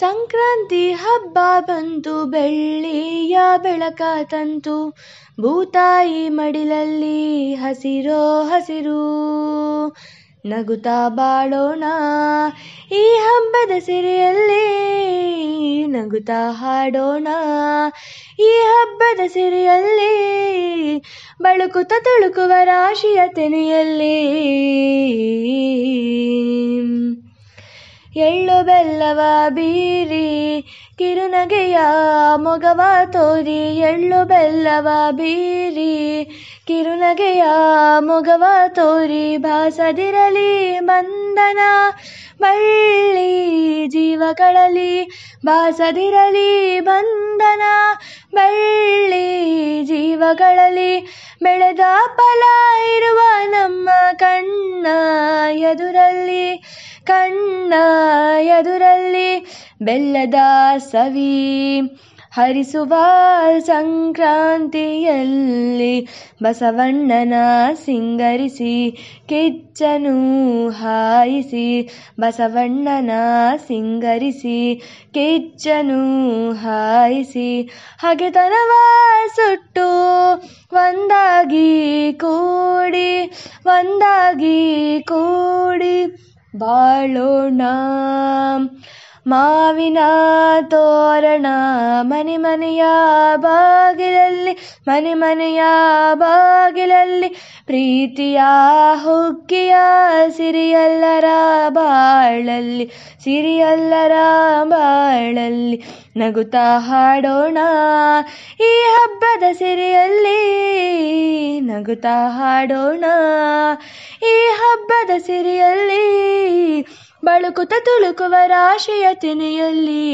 ಸಂಕ್ರಾಂತಿ ಹಬ್ಬ ಬಂತು ಬೆಳ್ಳಿಯ ಬೆಳಕ ತಂತು ಭೂತಾಯಿ ಮಡಿಲಲ್ಲಿ ಹಸಿರೋ ಹಸಿರು ನಗುತಾ ಬಾಳೋಣ ಈ ಹಬ್ಬದ ಸಿರಿಯಲ್ಲಿ ನಗುತ್ತಾ ಹಾಡೋಣ ಈ ಹಬ್ಬದ ಸಿರಿಯಲ್ಲಿ ಬಳುಕುತ್ತ ತಳುಕುವ ರಾಶಿಯ ತೆನೆಯಲ್ಲಿ ಎಳ್ಳು ಬೆಲ್ಲವ ಬೀರಿ ಕಿರುನಗೆಯ ಮೊಗವ ತೋರಿ ಎಳ್ಳು ಬೆಲ್ಲವ ಬೀರಿ ಕಿರುನಗೆಯ ಮೊಗವ ತೋರಿ ಬಾಸದಿರಲಿ ಬಂಧನ ಬಳ್ಳಿ ಜೀವಗಳಲ್ಲಿ ಬಾಸದಿರಲಿ ಭಾಸದಿರಲಿ ಬಂಧನ ಬಳ್ಳಿ ಜೀವಗಳಲ್ಲಿ ಬೆಳೆದ ಫಲ ಇರುವ ನಮ್ಮ ಕಣ್ಣ ಎದುರಲ್ಲಿ ಕಣ್ಣ ಎದುರಲ್ಲಿ ಬೆಲ್ಲದ ಸವಿ ಹರಿಸುವ ಸಂಕ್ರಾಂತಿಯಲ್ಲಿ ಬಸವಣ್ಣನ ಸಿಂಗರಿಸಿ ಕಿಚ್ಚನು ಹಾಯಿಸಿ ಬಸವಣ್ಣನ ಸಿಂಗರಿಸಿ ಕಿಚ್ಚನು ಹಾಯಿಸಿ ಹಗೆತನವ ಸುಟ್ಟು ಒಂದಾಗಿ ಕೂಡಿ ಒಂದಾಗಿ ಕೂಡಿ ಬಾಳೋಣ ಮಾವಿನ ತೋರಣ ಮನೆ ಮನೆಯ ಬಾಗಿಲಲ್ಲಿ ಮನೆ ಮನೆಯ ಬಾಗಿಲಲ್ಲಿ ಪ್ರೀತಿಯ ಹುಕ್ಕಿಯ ಸಿರಿಯಲ್ಲರ ಬಾಳಲ್ಲಿ ಸಿರಿಯಲ್ಲರ ಬಾಳಲ್ಲಿ ನಗುತಾ ಹಾಡೋಣ ಈ ಹಬ್ಬದ ಸಿರಿಯಲ್ಲಿ ನಗುತಾ ಹಾಡೋಣ ಹಬ್ಬದ ಸಿರಿಯಲ್ಲಿ ಬಳುಕುತ ತುಳುಕುವ ರಾಶಿಯ ತೆನೆಯಲ್ಲಿ